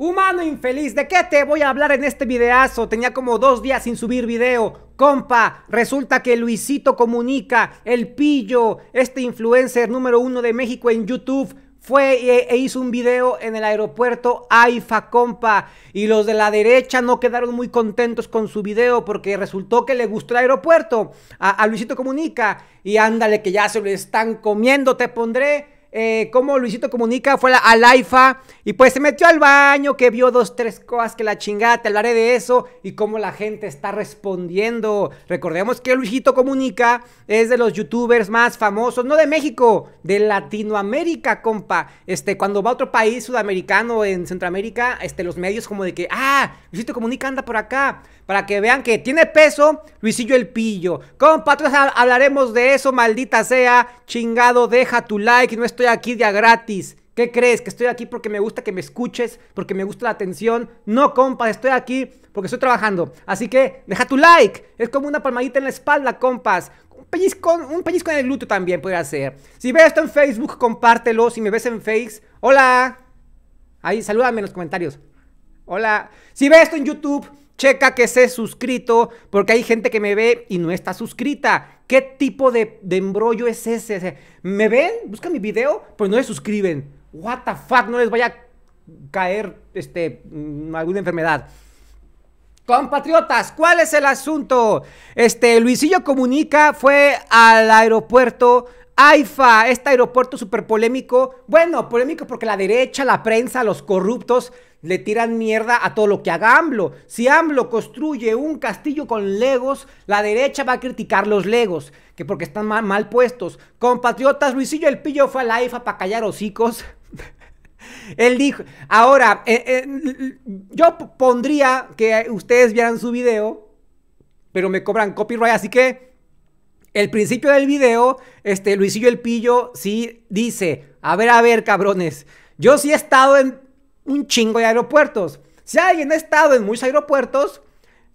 Humano infeliz, ¿de qué te voy a hablar en este videazo? Tenía como dos días sin subir video. Compa, resulta que Luisito Comunica, el pillo, este influencer número uno de México en YouTube, fue e, e hizo un video en el aeropuerto AIFA, compa. Y los de la derecha no quedaron muy contentos con su video porque resultó que le gustó el aeropuerto a, a Luisito Comunica. Y ándale, que ya se lo están comiendo, te pondré. Como eh, cómo Luisito Comunica fue a la y pues se metió al baño, que vio dos, tres cosas que la chingada, te hablaré de eso y cómo la gente está respondiendo. Recordemos que Luisito Comunica es de los youtubers más famosos, no de México, de Latinoamérica, compa. Este, cuando va a otro país sudamericano en Centroamérica, este, los medios como de que, ah, Luisito Comunica anda por acá, para que vean que tiene peso Luisillo el Pillo. Compa, hablaremos de eso, maldita sea, chingado, deja tu like y no estoy aquí día gratis. ¿Qué crees? ¿Que estoy aquí porque me gusta que me escuches? ¿Porque me gusta la atención? No, compas, estoy aquí porque estoy trabajando. Así que deja tu like. Es como una palmadita en la espalda, compas. Un un pellizco en el glúteo también puede ser. Si ves esto en Facebook, compártelo. Si me ves en Face, hola. Ahí, salúdame en los comentarios. Hola. Si ves esto en YouTube, checa que se suscrito porque hay gente que me ve y no está suscrita. ¿Qué tipo de, embrollo es ese? ¿Me ven? Buscan mi video, Pues no les suscriben. What the fuck, no les vaya a caer este, mm, alguna enfermedad. Compatriotas, ¿cuál es el asunto? Este, Luisillo Comunica fue al aeropuerto AIFA, este aeropuerto súper polémico. Bueno, polémico porque la derecha, la prensa, los corruptos le tiran mierda a todo lo que haga AMLO. Si AMLO construye un castillo con legos, la derecha va a criticar los legos, que porque están mal, puestos. Compatriotas, Luisillo El Pillo fue a la AIFA para callar hocicos. Él dijo, ahora, eh, eh, yo pondría que ustedes vieran su video, pero me cobran copyright, así que el principio del video, este Luisillo el Pillo sí dice, a ver, a ver, cabrones, yo sí he estado en un chingo de aeropuertos. Si alguien ha estado en muchos aeropuertos,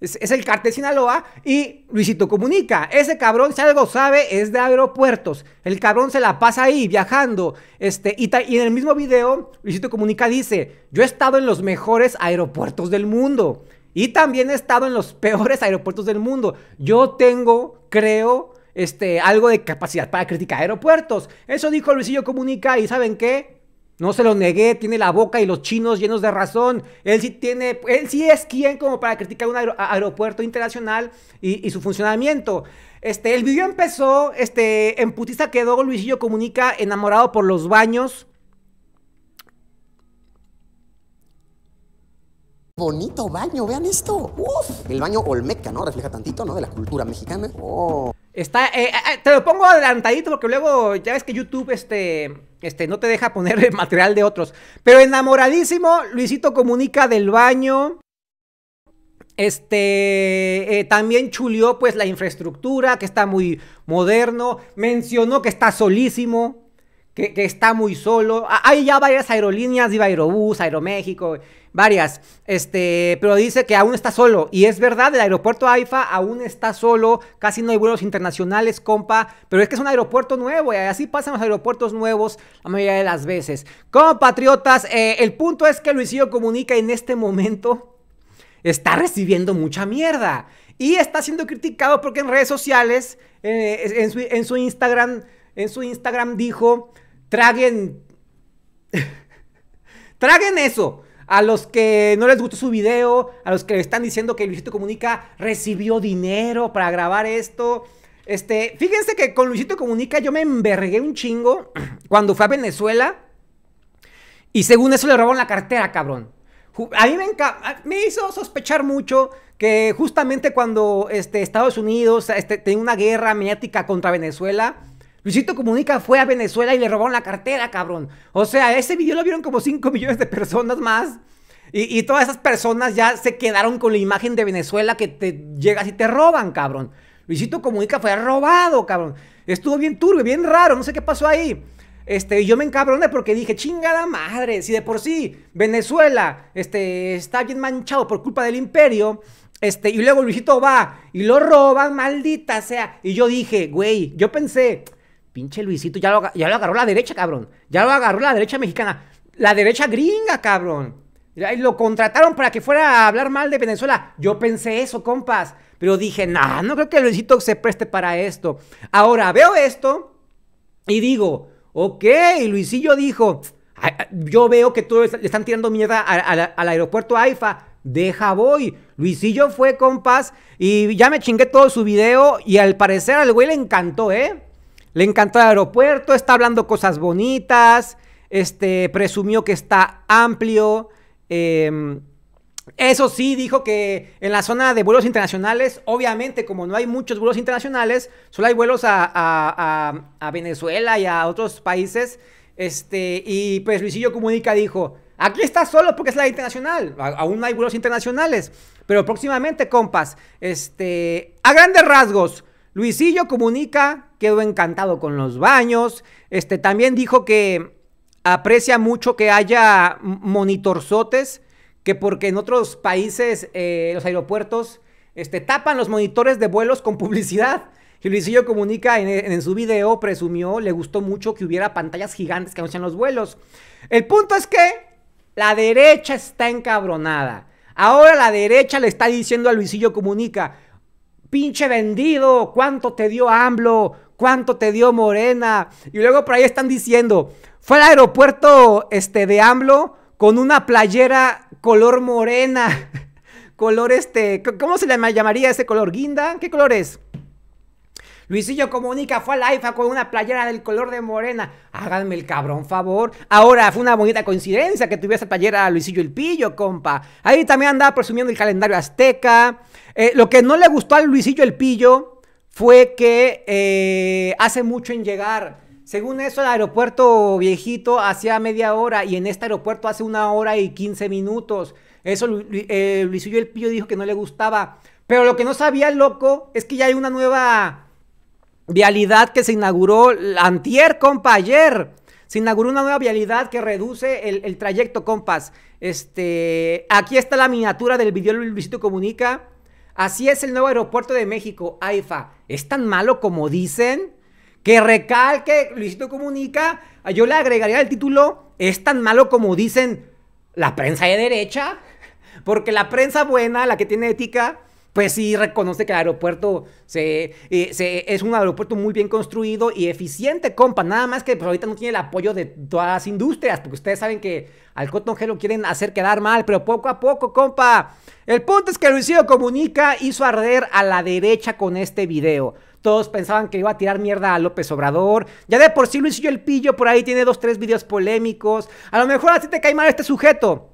es, el cartel Sinaloa y Luisito comunica. Ese cabrón, si algo sabe, es de aeropuertos. El cabrón se la pasa ahí viajando. Este, y, y en el mismo video, Luisito comunica dice, yo he estado en los mejores aeropuertos del mundo. Y también he estado en los peores aeropuertos del mundo. Yo tengo, creo, este, algo de capacidad para criticar aeropuertos. Eso dijo Luisillo Comunica y ¿saben qué? No se lo negué, tiene la boca y los chinos llenos de razón. Él sí tiene, él sí es quien como para criticar un aeropuerto internacional y, su funcionamiento. Este, el video empezó, este, en putista quedó Luisillo Comunica enamorado por los baños Bonito baño, vean esto. el baño olmeca, ¿no? Refleja tantito, ¿no? De la cultura mexicana. Oh. Está, eh, eh, eh, te lo pongo adelantadito porque luego ya ves que YouTube, este, este, no te deja poner el material de otros. Pero enamoradísimo, Luisito comunica del baño. Este también chulió pues la infraestructura que está muy moderno. Mencionó que está solísimo que, está muy solo. Ah, hay ya varias aerolíneas, iba Aerobús, Aeroméxico, varias. Este, pero dice que aún está solo. Y es verdad, el aeropuerto AIFA aún está solo. Casi no hay vuelos internacionales, compa. Pero es que es un aeropuerto nuevo. Y así pasan los aeropuertos nuevos la mayoría de las veces. Compatriotas, patriotas... Eh, el punto es que Luisillo Comunica en este momento está recibiendo mucha mierda. Y está siendo criticado porque en redes sociales, eh, en, su, en su Instagram en su Instagram dijo Traguen. Traguen eso. A los que no les gustó su video, a los que le están diciendo que Luisito Comunica recibió dinero para grabar esto. Este, fíjense que con Luisito Comunica yo me envergué un chingo cuando fue a Venezuela. Y según eso le robaron la cartera, cabrón. A mí me, hizo sospechar mucho que justamente cuando este, Estados Unidos este, tenía una guerra mediática contra Venezuela, Luisito Comunica fue a Venezuela y le robaron la cartera, cabrón. O sea, ese video lo vieron como 5 millones de personas más. Y, todas esas personas ya se quedaron con la imagen de Venezuela que te llegas y te roban, cabrón. Luisito Comunica fue robado, cabrón. Estuvo bien turbio, bien raro, no sé qué pasó ahí. Este, yo me encabroné porque dije, chingada madre, si de por sí Venezuela este, está bien manchado por culpa del imperio, este, y luego Luisito va y lo roban, maldita sea. Y yo dije, güey, yo pensé, Pinche Luisito, ya lo, ya lo agarró la derecha, cabrón. Ya lo agarró la derecha mexicana. La derecha gringa, cabrón. Lo contrataron para que fuera a hablar mal de Venezuela. Yo pensé eso, compas. Pero dije, nah, no creo que Luisito se preste para esto. Ahora veo esto y digo, ok, Luisillo dijo, yo veo que todos le están tirando mierda al aeropuerto AIFA. Deja voy. Luisillo fue, compas, y ya me chingué todo su video y al parecer al güey le encantó, ¿eh? Le encantó el aeropuerto, está hablando cosas bonitas, este, presumió que está amplio. Em, eso sí, dijo que en la zona de vuelos internacionales, obviamente, como no hay muchos vuelos internacionales, solo hay vuelos a, Venezuela y a otros países. Este, y pues Luisillo Comunica dijo: Aquí está solo porque es la internacional. Aún no hay vuelos internacionales. Pero próximamente, compas. Este, a grandes rasgos, Luisillo Comunica quedó encantado con los baños. Este, también dijo que aprecia mucho que haya monitorzotes, que porque en otros países eh, los aeropuertos este, tapan los monitores de vuelos con publicidad. Y Luisillo Comunica en, en, su video presumió, le gustó mucho que hubiera pantallas gigantes que anuncian los vuelos. El punto es que la derecha está encabronada. Ahora la derecha le está diciendo a Luisillo Comunica, pinche vendido, ¿cuánto te dio AMLO? ¿Cuánto te dio Morena? Y luego por ahí están diciendo, fue al aeropuerto este, de AMLO con una playera color morena. color este, ¿cómo se le llamaría ese color? ¿Guinda? ¿Qué color es? Luisillo Comunica fue al AIFA con una playera del color de morena. Háganme el cabrón favor. Ahora, fue una bonita coincidencia que tuviese playera a Luisillo el Pillo, compa. Ahí también andaba presumiendo el calendario azteca. Eh, lo que no le gustó a Luisillo el Pillo fue que eh, hace mucho en llegar. Según eso, el aeropuerto viejito hacía media hora y en este aeropuerto hace una hora y quince minutos. Eso eh, Luisillo el Pío dijo que no le gustaba. Pero lo que no sabía el loco es que ya hay una nueva vialidad que se inauguró antier, compa, ayer. Se inauguró una nueva vialidad que reduce el, trayecto, compas. Este, aquí está la miniatura del video Luisito Comunica. Así es el nuevo aeropuerto de México, AIFA. ¿Es tan malo como dicen? Que recalque, Luisito comunica. Yo le agregaría el título, ¿es tan malo como dicen la prensa de derecha? Porque la prensa buena, la que tiene ética, pues sí reconoce que el aeropuerto eh, se, es un aeropuerto muy bien construido y eficiente, compa. Nada más que pues, ahorita no tiene el apoyo de todas las industrias, porque ustedes saben que al Cotton lo quieren hacer quedar mal, pero poco a poco, compa. El punto es que Luisillo Comunica hizo arder a la derecha con este video. Todos pensaban que iba a tirar mierda a López Obrador. Ya de por sí Luisillo el Pillo por ahí tiene dos, tres videos polémicos. A lo mejor así te cae mal este sujeto.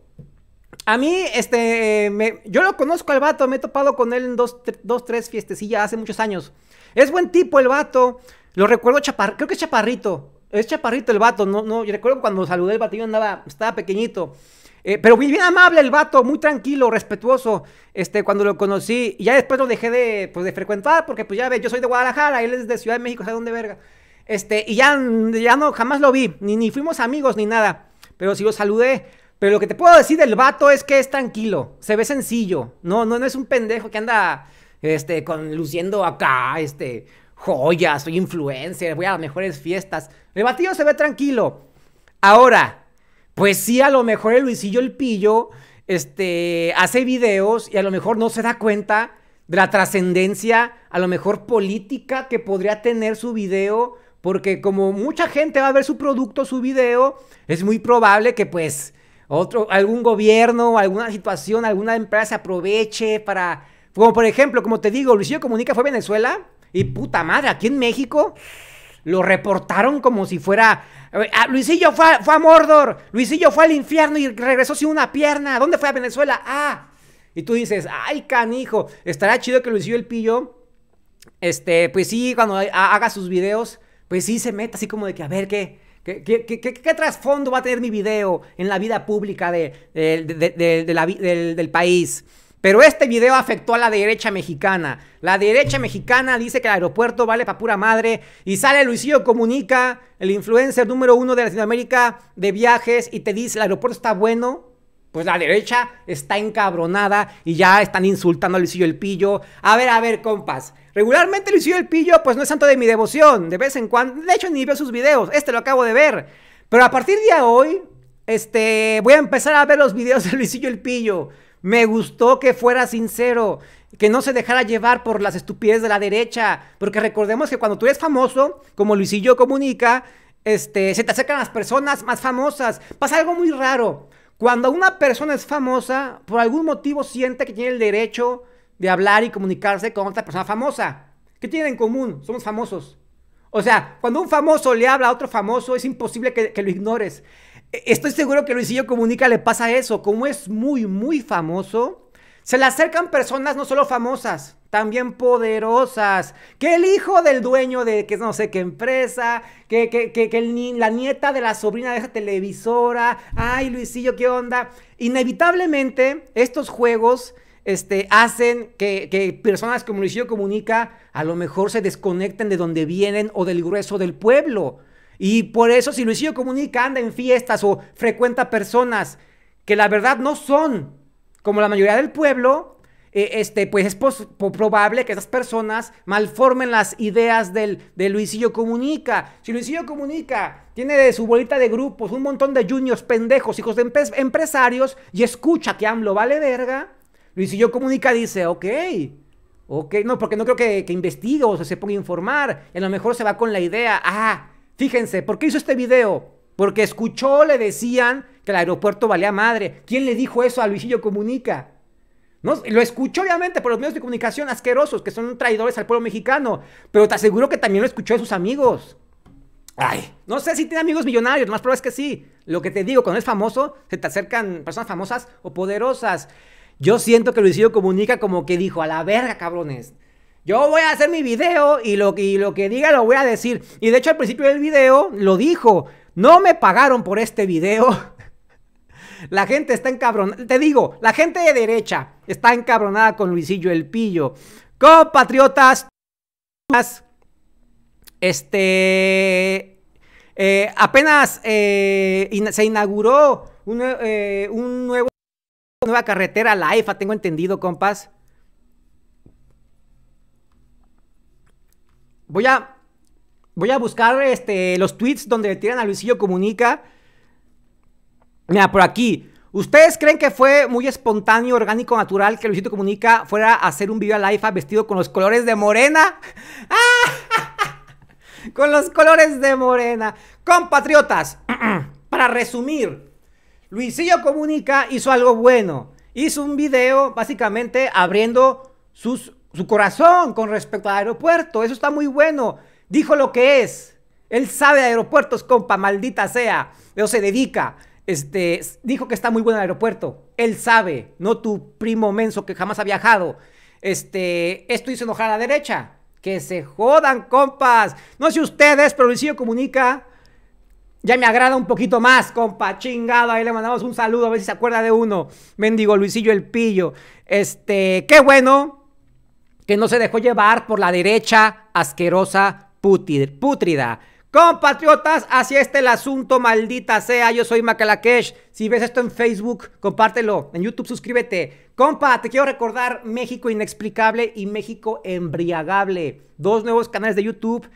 A mí, este, me, yo lo conozco al vato, me he topado con él en dos, tres fiestecillas hace muchos años. Es buen tipo el vato, lo recuerdo chaparrito, creo que es chaparrito, es chaparrito el vato, no, no, yo recuerdo cuando saludé el yo andaba, estaba pequeñito. Eh, pero pero bien amable el vato, muy tranquilo, respetuoso, este, cuando lo conocí. Y ya después lo dejé de, pues, de frecuentar, porque pues ya ves, yo soy de Guadalajara, él es de Ciudad de México, ¿sabe dónde verga? Este, y ya, ya no, jamás lo vi, ni, ni fuimos amigos, ni nada. Pero si lo saludé. Pero lo que te puedo decir del vato es que es tranquilo, se ve sencillo. No, no, es un pendejo que anda este, con, luciendo acá, este, joyas, soy influencer, voy a las mejores fiestas. El batillo se ve tranquilo. Ahora, pues sí, a lo mejor el Luisillo el Pillo, este, hace videos y a lo mejor no se da cuenta de la trascendencia, a lo mejor política que podría tener su video, porque como mucha gente va a ver su producto, su video, es muy probable que pues otro, algún gobierno, alguna situación, alguna empresa aproveche para... Como por ejemplo, como te digo, Luisillo Comunica fue a Venezuela y puta madre, aquí en México lo reportaron como si fuera... Luisillo fue a, Mordor, Luisillo fue al infierno y regresó sin una pierna. ¿Dónde fue a Venezuela? Ah, y tú dices, ay, canijo, estará chido que Luisillo el Pillo, este, pues sí, cuando haga sus videos, pues sí se meta así como de que, a ver, ¿qué? ¿Qué, trasfondo va a tener mi video en la vida pública de, del, del país? Pero este video afectó a la derecha mexicana. La derecha mexicana dice que el aeropuerto vale para pura madre y sale Luisillo Comunica, el influencer número uno de Latinoamérica de viajes, y te dice el aeropuerto está bueno, pues la derecha está encabronada y ya están insultando a Luisillo el Pillo. A ver, a ver, compas. Regularmente Luisillo el Pillo, pues no es santo de mi devoción. De vez en cuando, de hecho, ni veo sus videos. Este lo acabo de ver. Pero a partir de hoy, este, voy a empezar a ver los videos de Luisillo el Pillo. Me gustó que fuera sincero, que no se dejara llevar por las estupideces de la derecha. Porque recordemos que cuando tú eres famoso, como Luisillo comunica, este, se te acercan las personas más famosas. Pasa algo muy raro. Cuando una persona es famosa, por algún motivo siente que tiene el derecho de hablar y comunicarse con otra persona famosa. ¿Qué tienen en común? Somos famosos. O sea, cuando un famoso le habla a otro famoso, es imposible que, lo ignores. E, estoy seguro que Luisillo Comunica le pasa eso. Como es muy, muy famoso, se le acercan personas no solo famosas, también poderosas. Que el hijo del dueño de que no sé qué empresa, que, que, la nieta de la sobrina de esa televisora. Ay, Luisillo, ¿qué onda? Inevitablemente, estos juegos este, hacen que, que, personas como Luisillo Comunica a lo mejor se desconecten de donde vienen o del grueso del pueblo. Y por eso, si Luisillo Comunica anda en fiestas o frecuenta personas que la verdad no son como la mayoría del pueblo, eh, este, pues es probable que esas personas malformen las ideas del, de Luisillo Comunica. Si Luisillo Comunica tiene de su bolita de grupos un montón de juniors pendejos, hijos de empresarios, y escucha que AMLO vale verga, Luisillo Comunica dice, ok, ok, no, porque no creo que, investigue o se ponga a informar, a lo mejor se va con la idea, ah, fíjense, ¿por qué hizo este video? Porque escuchó, le decían que el aeropuerto valía madre. ¿Quién le dijo eso a Luisillo Comunica? ¿No? Lo escuchó obviamente por los medios de comunicación asquerosos, que son traidores al pueblo mexicano. Pero te aseguro que también lo escuchó de sus amigos. Ay, no sé si tiene amigos millonarios, más probable es que sí. Lo que te digo, cuando es famoso, se te acercan personas famosas o poderosas. Yo siento que Luisillo Comunica como que dijo, a la verga, cabrones. Yo voy a hacer mi video y lo, y lo que diga lo voy a decir. Y de hecho al principio del video lo dijo. No me pagaron por este video. La gente está encabronada. Te digo, la gente de derecha está encabronada con Luisillo el Pillo. Compatriotas, este. Eh, apenas eh, se inauguró eh, un, nuevo, nueva carretera, la EFA, tengo entendido, compas. Voy a Voy a buscar este, los tweets donde le tiran a Luisillo Comunica. Mira, por aquí. ¿Ustedes creen que fue muy espontáneo, orgánico, natural que Luisillo Comunica fuera a hacer un video a la vestido con los colores de morena? con los colores de morena. Compatriotas, para resumir, Luisillo Comunica hizo algo bueno. Hizo un video básicamente abriendo su corazón con respecto al aeropuerto. Eso está muy bueno. Dijo lo que es. Él sabe de aeropuertos, compa, maldita sea. Pero se dedica. Este, dijo que está muy bueno el aeropuerto. Él sabe, no tu primo menso que jamás ha viajado. Este, esto hizo enojar a la derecha. Que se jodan, compas. No sé ustedes, pero Luisillo comunica. Ya me agrada un poquito más, compa. Chingado. Ahí le mandamos un saludo a ver si se acuerda de uno. Mendigo Luisillo el Pillo. Este, qué bueno que no se dejó llevar por la derecha asquerosa pútrida. Compatriotas, así está el asunto, maldita sea. Yo soy Macalakesh. Si ves esto en Facebook, compártelo. En YouTube, suscríbete. Compa, te quiero recordar México Inexplicable y México Embriagable. Dos nuevos canales de YouTube.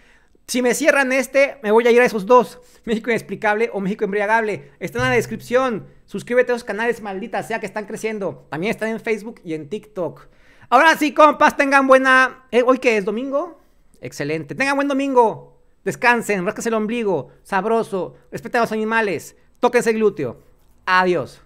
Si me cierran este, me voy a ir a esos dos. México Inexplicable o México Embriagable. Están en la descripción. Suscríbete a esos canales, maldita sea, que están creciendo. También están en Facebook y en TikTok. Ahora sí, compas, tengan buena... Eh, ¿Hoy qué es? ¿Domingo? Excelente. Tengan buen domingo. Descansen, rascase el ombligo. Sabroso. Respeten a los animales. Tóquense el glúteo. Adiós.